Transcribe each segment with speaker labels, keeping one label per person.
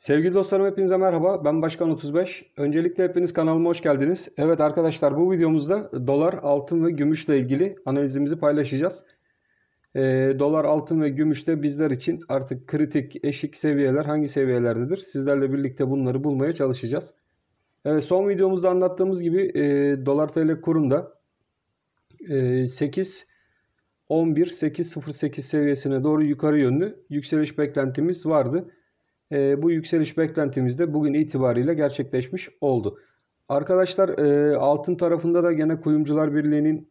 Speaker 1: Sevgili dostlarım hepinize merhaba. Ben Başkan 35. Öncelikle hepiniz kanalıma hoş geldiniz. Evet arkadaşlar bu videomuzda dolar, altın ve gümüşle ilgili analizimizi paylaşacağız. E, dolar, altın ve gümüşte bizler için artık kritik eşik seviyeler hangi seviyelerdedir? Sizlerle birlikte bunları bulmaya çalışacağız. Evet son videomuzda anlattığımız gibi e, dolar tl kurunda e, 8 11 8.08 seviyesine doğru yukarı yönlü yükseliş beklentimiz vardı e, bu yükseliş beklentimiz de bugün itibariyle gerçekleşmiş oldu. Arkadaşlar e, altın tarafında da gene Kuyumcular Birliği'nin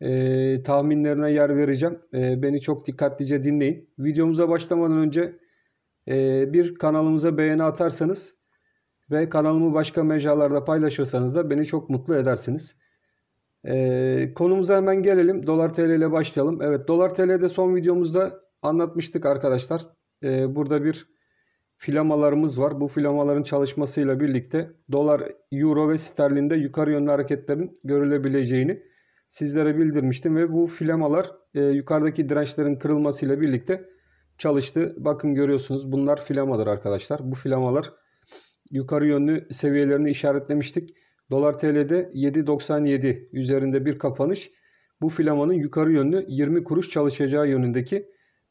Speaker 1: e, tahminlerine yer vereceğim. E, beni çok dikkatlice dinleyin. Videomuza başlamadan önce e, bir kanalımıza beğeni atarsanız ve kanalımı başka mecralarda paylaşırsanız da beni çok mutlu edersiniz. E, konumuza hemen gelelim. Dolar TL ile başlayalım. Evet Dolar TL'de son videomuzda anlatmıştık arkadaşlar. E, burada bir filamalarımız var. Bu filamaların çalışmasıyla birlikte dolar, euro ve sterlinde yukarı yönlü hareketlerin görülebileceğini sizlere bildirmiştim ve bu filamalar e, yukarıdaki dirençlerin kırılmasıyla birlikte çalıştı. Bakın görüyorsunuz bunlar filamadır arkadaşlar. Bu filamalar yukarı yönlü seviyelerini işaretlemiştik. Dolar TL'de 7.97 üzerinde bir kapanış. Bu filamanın yukarı yönlü 20 kuruş çalışacağı yönündeki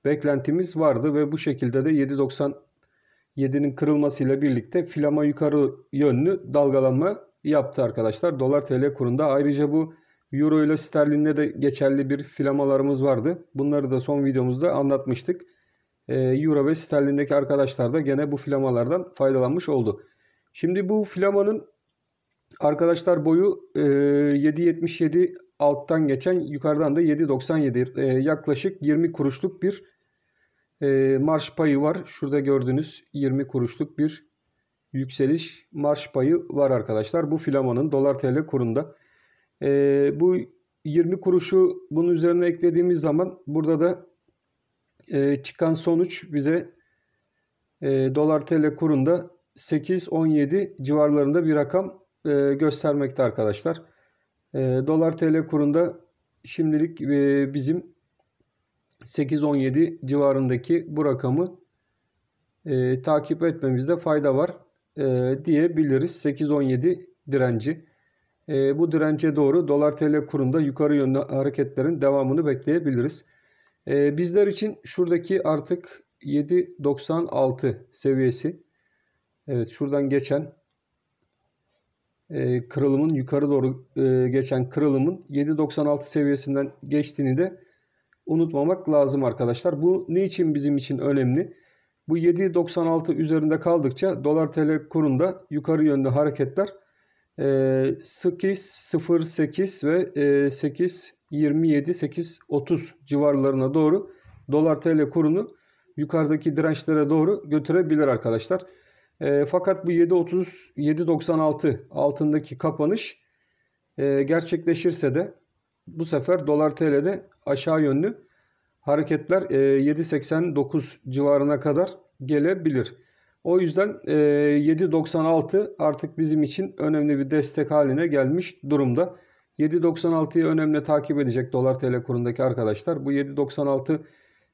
Speaker 1: beklentimiz vardı ve bu şekilde de 7.90 7'nin kırılmasıyla birlikte filama yukarı yönlü dalgalanma yaptı arkadaşlar. Dolar TL kurunda ayrıca bu Euro ile sterlinde de geçerli bir filamalarımız vardı. Bunları da son videomuzda anlatmıştık. Ee, Euro ve sterlindeki arkadaşlar da gene bu filamalardan faydalanmış oldu. Şimdi bu filamanın arkadaşlar boyu 7.77 e, alttan geçen yukarıdan da 7.97 e, yaklaşık 20 kuruşluk bir e, marş payı var. Şurada gördüğünüz 20 kuruşluk bir yükseliş marş payı var arkadaşlar. Bu filamanın dolar tl kurunda. E, bu 20 kuruşu bunun üzerine eklediğimiz zaman burada da e, çıkan sonuç bize e, dolar tl kurunda 8-17 civarlarında bir rakam e, göstermekte arkadaşlar. E, dolar tl kurunda şimdilik e, bizim 8-17 civarındaki bu rakamı e, takip etmemizde fayda var e, diyebiliriz. 8-17 direnci. E, bu dirence doğru dolar tl kurunda yukarı yönlü hareketlerin devamını bekleyebiliriz. E, bizler için şuradaki artık 7.96 seviyesi. Evet şuradan geçen e, kırılımın yukarı doğru e, geçen kırılımın 7.96 seviyesinden geçtiğini de unutmamak lazım arkadaşlar. Bu niçin bizim için önemli? Bu 7.96 üzerinde kaldıkça dolar tl kurunda yukarı yönde hareketler 8.08 e, ve 8.27-8.30 e, civarlarına doğru dolar tl kurunu yukarıdaki dirençlere doğru götürebilir arkadaşlar. E, fakat bu 7.30 7.96 altındaki kapanış gerçekleşirse de bu sefer dolar TL'de aşağı yönlü hareketler 7.89 e, civarına kadar gelebilir. O yüzden 7.96 e, artık bizim için önemli bir destek haline gelmiş durumda. 7.96'yı önemli takip edecek dolar TL kurundaki arkadaşlar. Bu 7.96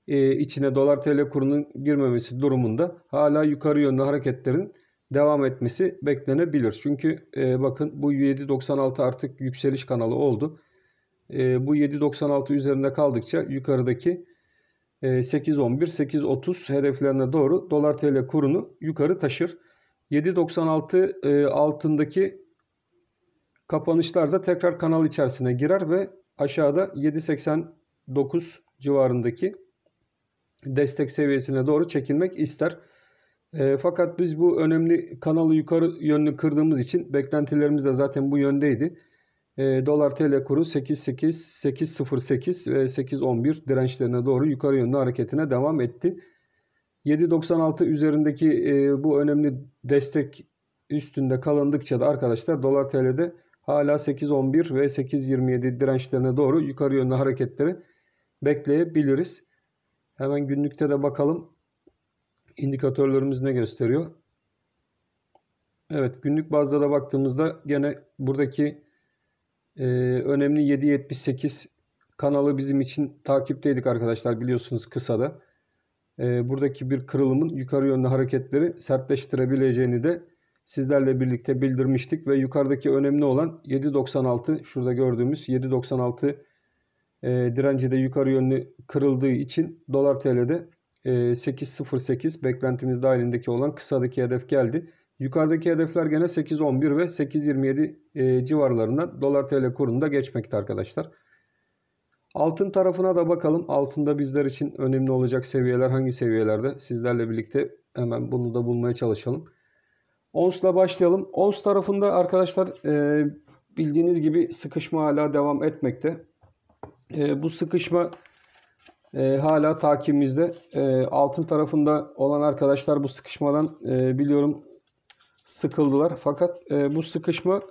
Speaker 1: e, içine dolar TL kurunun girmemesi durumunda hala yukarı yönlü hareketlerin devam etmesi beklenebilir. Çünkü bakın bu 7.96 artık yükseliş kanalı oldu e, bu 7.96 üzerinde kaldıkça yukarıdaki e, 8.11, 8.30 hedeflerine doğru dolar tl kurunu yukarı taşır. 7.96 e, altındaki kapanışlar da tekrar kanal içerisine girer ve aşağıda 7.89 civarındaki destek seviyesine doğru çekilmek ister. E, fakat biz bu önemli kanalı yukarı yönlü kırdığımız için beklentilerimiz de zaten bu yöndeydi. E, dolar TL kuru 8.8, 8.08 ve 8.11 dirençlerine doğru yukarı yönlü hareketine devam etti. 7.96 üzerindeki e, bu önemli destek üstünde kalındıkça da arkadaşlar dolar TL'de hala 8.11 ve 8.27 dirençlerine doğru yukarı yönlü hareketleri bekleyebiliriz. Hemen günlükte de bakalım indikatörlerimiz ne gösteriyor. Evet günlük bazda da baktığımızda gene buradaki e, önemli 778 kanalı bizim için takipteydik arkadaşlar biliyorsunuz kısada. E, ee, buradaki bir kırılımın yukarı yönlü hareketleri sertleştirebileceğini de sizlerle birlikte bildirmiştik ve yukarıdaki önemli olan 7.96 şurada gördüğümüz 7.96 e, direnci de yukarı yönlü kırıldığı için dolar TL'de 8.08 e, beklentimiz dahilindeki olan kısadaki hedef geldi. Yukarıdaki hedefler gene 8.11 ve 8.27 e, civarlarında dolar tl kurunda geçmekte arkadaşlar. Altın tarafına da bakalım. Altında bizler için önemli olacak seviyeler hangi seviyelerde? Sizlerle birlikte hemen bunu da bulmaya çalışalım. Ons'la başlayalım. Ons tarafında arkadaşlar e, bildiğiniz gibi sıkışma hala devam etmekte. E, bu sıkışma e, hala takibimizde. E, altın tarafında olan arkadaşlar bu sıkışmadan e, biliyorum sıkıldılar. Fakat e, bu sıkışma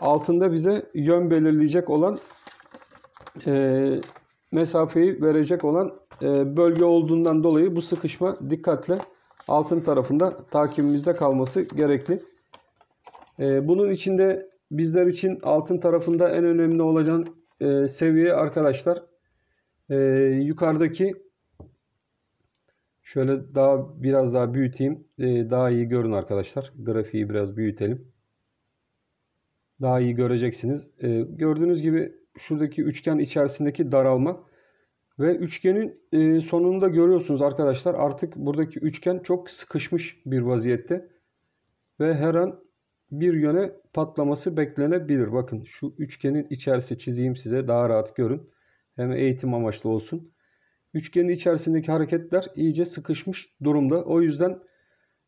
Speaker 1: altında bize yön belirleyecek olan e, mesafeyi verecek olan e, bölge olduğundan dolayı bu sıkışma dikkatle altın tarafında takibimizde kalması gerekli. E, bunun içinde bizler için altın tarafında en önemli olacak e, seviye arkadaşlar e, yukarıdaki Şöyle daha biraz daha büyüteyim. Ee, daha iyi görün arkadaşlar. Grafiği biraz büyütelim. Daha iyi göreceksiniz. Ee, gördüğünüz gibi şuradaki üçgen içerisindeki daralma ve üçgenin e, sonunda görüyorsunuz arkadaşlar artık buradaki üçgen çok sıkışmış bir vaziyette ve her an bir yöne patlaması beklenebilir. Bakın şu üçgenin içerisi çizeyim size daha rahat görün. Hem eğitim amaçlı olsun üçgenin içerisindeki hareketler iyice sıkışmış durumda. O yüzden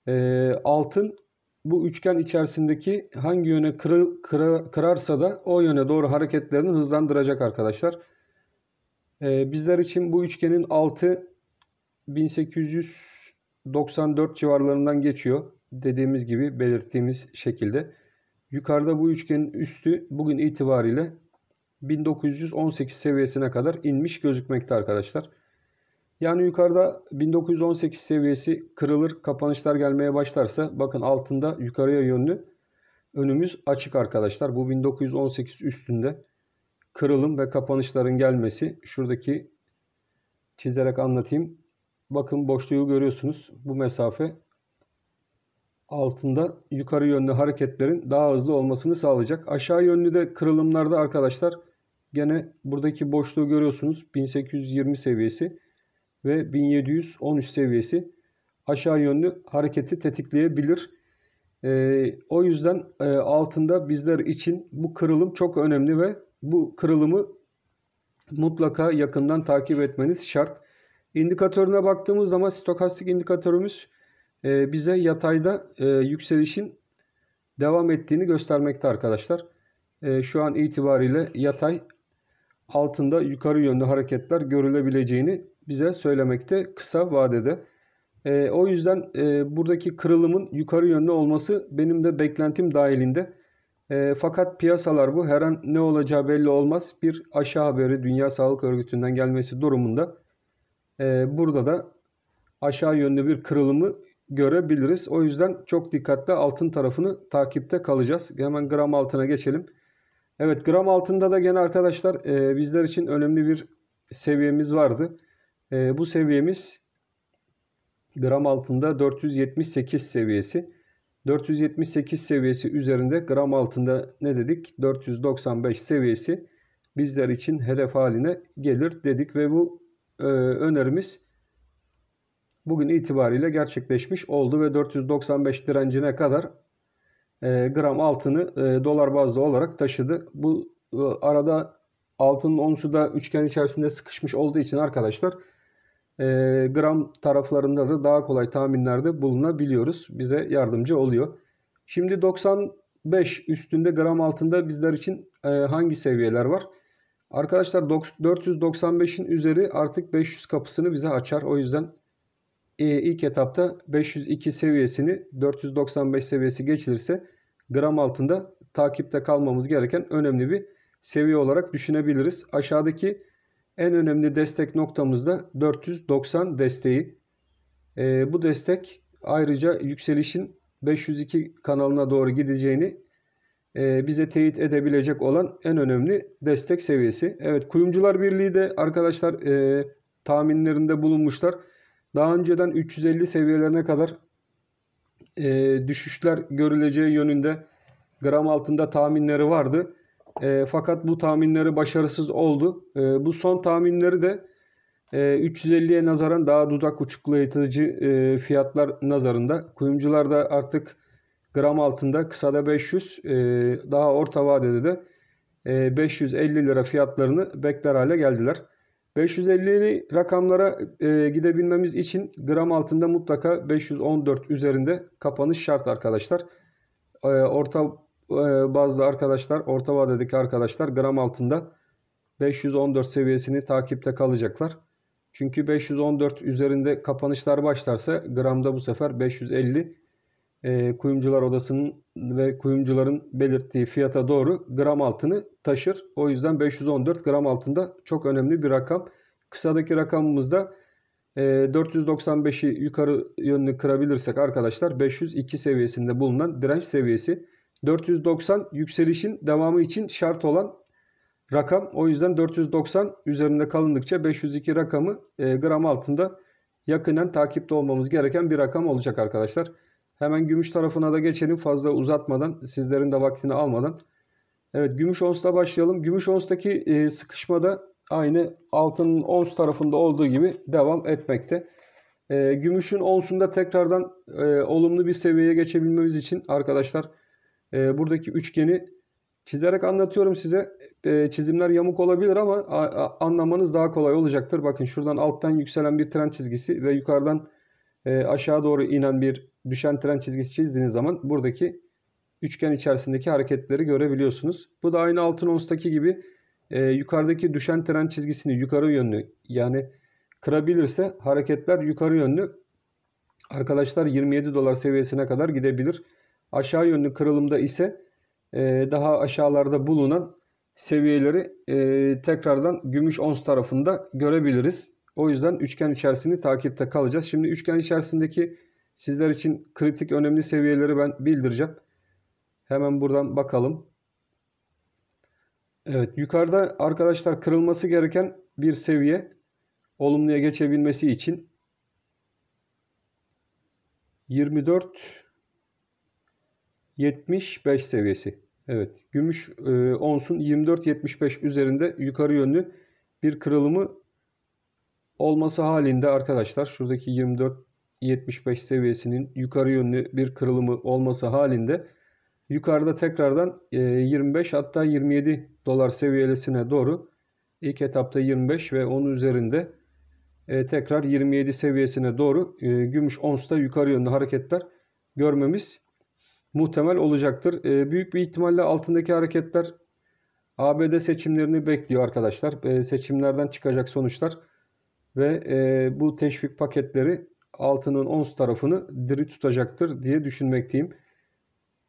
Speaker 1: e, altın bu üçgen içerisindeki hangi yöne kırı, kıra, kırarsa da o yöne doğru hareketlerini hızlandıracak arkadaşlar. E, bizler için bu üçgenin altı 1894 civarlarından geçiyor. Dediğimiz gibi belirttiğimiz şekilde. Yukarıda bu üçgenin üstü bugün itibariyle 1918 seviyesine kadar inmiş gözükmekte arkadaşlar. Yani yukarıda 1918 seviyesi kırılır, kapanışlar gelmeye başlarsa bakın altında yukarıya yönlü önümüz açık arkadaşlar. Bu 1918 üstünde kırılım ve kapanışların gelmesi şuradaki çizerek anlatayım. Bakın boşluğu görüyorsunuz. Bu mesafe altında yukarı yönlü hareketlerin daha hızlı olmasını sağlayacak. Aşağı yönlü de kırılımlarda arkadaşlar gene buradaki boşluğu görüyorsunuz. 1820 seviyesi ve 1713 seviyesi aşağı yönlü hareketi tetikleyebilir. E, o yüzden e, altında bizler için bu kırılım çok önemli ve bu kırılımı mutlaka yakından takip etmeniz şart. İndikatörüne baktığımız zaman stokastik indikatörümüz e, bize yatayda e, yükselişin devam ettiğini göstermekte arkadaşlar. E, şu an itibariyle yatay altında yukarı yönlü hareketler görülebileceğini bize söylemekte kısa vadede. E, o yüzden e, buradaki kırılımın yukarı yönlü olması benim de beklentim dahilinde. E, fakat piyasalar bu her an ne olacağı belli olmaz. Bir aşağı haberi Dünya Sağlık Örgütü'nden gelmesi durumunda e, burada da aşağı yönlü bir kırılımı görebiliriz. O yüzden çok dikkatli altın tarafını takipte kalacağız. Hemen gram altına geçelim. Evet gram altında da gene arkadaşlar e, bizler için önemli bir seviyemiz vardı. E, bu seviyemiz gram altında 478 seviyesi. 478 seviyesi üzerinde gram altında ne dedik? 495 seviyesi bizler için hedef haline gelir dedik ve bu e, önerimiz bugün itibariyle gerçekleşmiş oldu ve 495 direncine kadar e, gram altını e, dolar bazlı olarak taşıdı. Bu e, arada altının onsu da üçgen içerisinde sıkışmış olduğu için arkadaşlar e, gram taraflarında da daha kolay tahminlerde bulunabiliyoruz. Bize yardımcı oluyor. Şimdi 95 üstünde gram altında bizler için e, hangi seviyeler var? Arkadaşlar 495'in üzeri artık 500 kapısını bize açar. O yüzden e, ilk etapta 502 seviyesini 495 seviyesi geçilirse gram altında takipte kalmamız gereken önemli bir seviye olarak düşünebiliriz. Aşağıdaki en önemli destek noktamız da 490 desteği. E, bu destek ayrıca yükselişin 502 kanalına doğru gideceğini e, bize teyit edebilecek olan en önemli destek seviyesi. Evet Kuyumcular Birliği de arkadaşlar e, tahminlerinde bulunmuşlar. Daha önceden 350 seviyelerine kadar e, düşüşler görüleceği yönünde gram altında tahminleri vardı. E, fakat bu tahminleri başarısız oldu. E, bu son tahminleri de e, 350'ye nazaran daha dudak uçuklatıcı e, fiyatlar nazarında. Kuyumcular da artık gram altında kısada 500 e, daha orta vadede de e, 550 lira fiyatlarını bekler hale geldiler. 550'li rakamlara e, gidebilmemiz için gram altında mutlaka 514 üzerinde kapanış şart arkadaşlar. E, orta ee, bazı arkadaşlar orta vadedeki arkadaşlar gram altında 514 seviyesini takipte kalacaklar. Çünkü 514 üzerinde kapanışlar başlarsa gramda bu sefer 550 e, kuyumcular odasının ve kuyumcuların belirttiği fiyata doğru gram altını taşır. O yüzden 514 gram altında çok önemli bir rakam. Kısadaki rakamımızda e, 495'i yukarı yönlü kırabilirsek arkadaşlar 502 seviyesinde bulunan direnç seviyesi. 490 yükselişin devamı için şart olan rakam. O yüzden 490 üzerinde kalındıkça 502 rakamı e, gram altında yakından takipte olmamız gereken bir rakam olacak arkadaşlar. Hemen gümüş tarafına da geçelim fazla uzatmadan sizlerin de vaktini almadan. Evet gümüş onsla başlayalım. Gümüş onstaki e, sıkışmada aynı altın ons tarafında olduğu gibi devam etmekte. E, gümüşün onsunda tekrardan e, olumlu bir seviyeye geçebilmemiz için arkadaşlar e, buradaki üçgeni çizerek anlatıyorum size. E, çizimler yamuk olabilir ama a, a, anlamanız daha kolay olacaktır. Bakın şuradan alttan yükselen bir tren çizgisi ve yukarıdan e, aşağı doğru inen bir düşen tren çizgisi çizdiğiniz zaman buradaki üçgen içerisindeki hareketleri görebiliyorsunuz. Bu da aynı altın onstaki gibi e, yukarıdaki düşen tren çizgisini yukarı yönlü yani kırabilirse hareketler yukarı yönlü. Arkadaşlar 27 dolar seviyesine kadar gidebilir. Aşağı yönlü kırılımda ise e, daha aşağılarda bulunan seviyeleri e, tekrardan gümüş ons tarafında görebiliriz. O yüzden üçgen içerisini takipte kalacağız. Şimdi üçgen içerisindeki sizler için kritik önemli seviyeleri ben bildireceğim. Hemen buradan bakalım. Evet yukarıda arkadaşlar kırılması gereken bir seviye olumluya geçebilmesi için 24 75 seviyesi. Evet gümüş e, onsun 24.75 üzerinde yukarı yönlü bir kırılımı olması halinde arkadaşlar şuradaki 24.75 seviyesinin yukarı yönlü bir kırılımı olması halinde yukarıda tekrardan e, 25 hatta 27 dolar seviyesine doğru ilk etapta 25 ve onun üzerinde e, tekrar 27 seviyesine doğru e, gümüş onsta yukarı yönlü hareketler görmemiz muhtemel olacaktır. E, büyük bir ihtimalle altındaki hareketler ABD seçimlerini bekliyor arkadaşlar. E, seçimlerden çıkacak sonuçlar ve e, bu teşvik paketleri altının ons tarafını diri tutacaktır diye düşünmekteyim.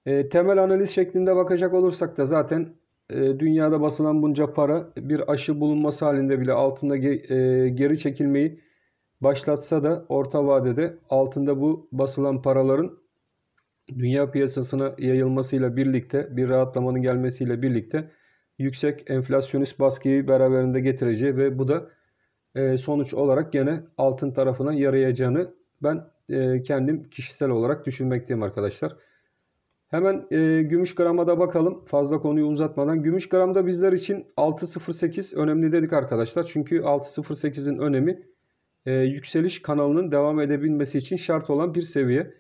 Speaker 1: E, temel analiz şeklinde bakacak olursak da zaten e, dünyada basılan bunca para bir aşı bulunması halinde bile altında ge, e, geri çekilmeyi başlatsa da orta vadede altında bu basılan paraların dünya piyasasına yayılmasıyla birlikte bir rahatlamanın gelmesiyle birlikte yüksek enflasyonist baskıyı beraberinde getireceği ve bu da e, sonuç olarak gene altın tarafına yarayacağını ben e, kendim kişisel olarak düşünmekteyim arkadaşlar. Hemen e, gümüş grama da bakalım fazla konuyu uzatmadan. Gümüş gramda bizler için 6.08 önemli dedik arkadaşlar. Çünkü 6.08'in önemi e, yükseliş kanalının devam edebilmesi için şart olan bir seviye.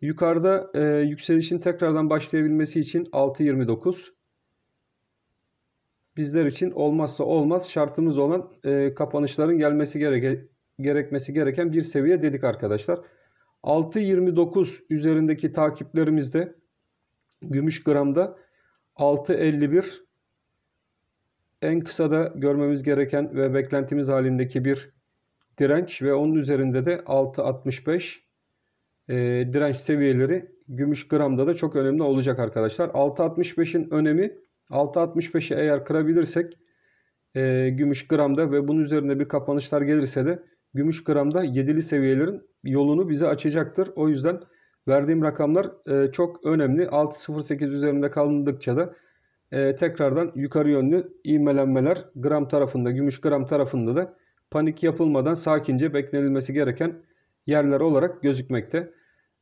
Speaker 1: Yukarıda e, yükselişin tekrardan başlayabilmesi için 6.29. Bizler için olmazsa olmaz şartımız olan e, kapanışların gelmesi gereke, gerekmesi gereken bir seviye dedik arkadaşlar. 6.29 üzerindeki takiplerimizde gümüş gramda 6.51 en kısa da görmemiz gereken ve beklentimiz halindeki bir direnç ve onun üzerinde de 6.65 e, direnç seviyeleri gümüş gramda da çok önemli olacak arkadaşlar. 6.65'in önemi 6.65'i eğer kırabilirsek e, gümüş gramda ve bunun üzerine bir kapanışlar gelirse de gümüş gramda 7'li seviyelerin yolunu bize açacaktır. O yüzden verdiğim rakamlar e, çok önemli. 6.08 üzerinde kalındıkça da e, tekrardan yukarı yönlü ivmelenmeler gram tarafında, gümüş gram tarafında da panik yapılmadan sakince beklenilmesi gereken yerler olarak gözükmekte.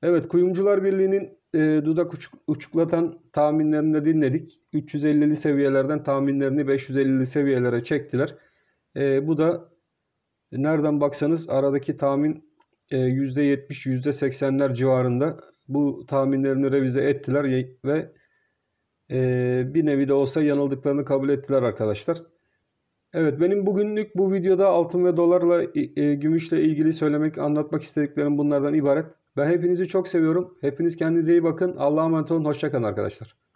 Speaker 1: Evet Kuyumcular Birliği'nin e, dudak uçuk, uçuklatan tahminlerini de dinledik. 350'li seviyelerden tahminlerini 550'li seviyelere çektiler. E, bu da nereden baksanız aradaki tahmin e, %70 %80'ler civarında bu tahminlerini revize ettiler ve e, bir nevi de olsa yanıldıklarını kabul ettiler arkadaşlar. Evet benim bugünlük bu videoda altın ve dolarla e, gümüşle ilgili söylemek anlatmak istediklerim bunlardan ibaret. Ben hepinizi çok seviyorum. Hepiniz kendinize iyi bakın. Allah'a emanet olun. Hoşçakalın arkadaşlar.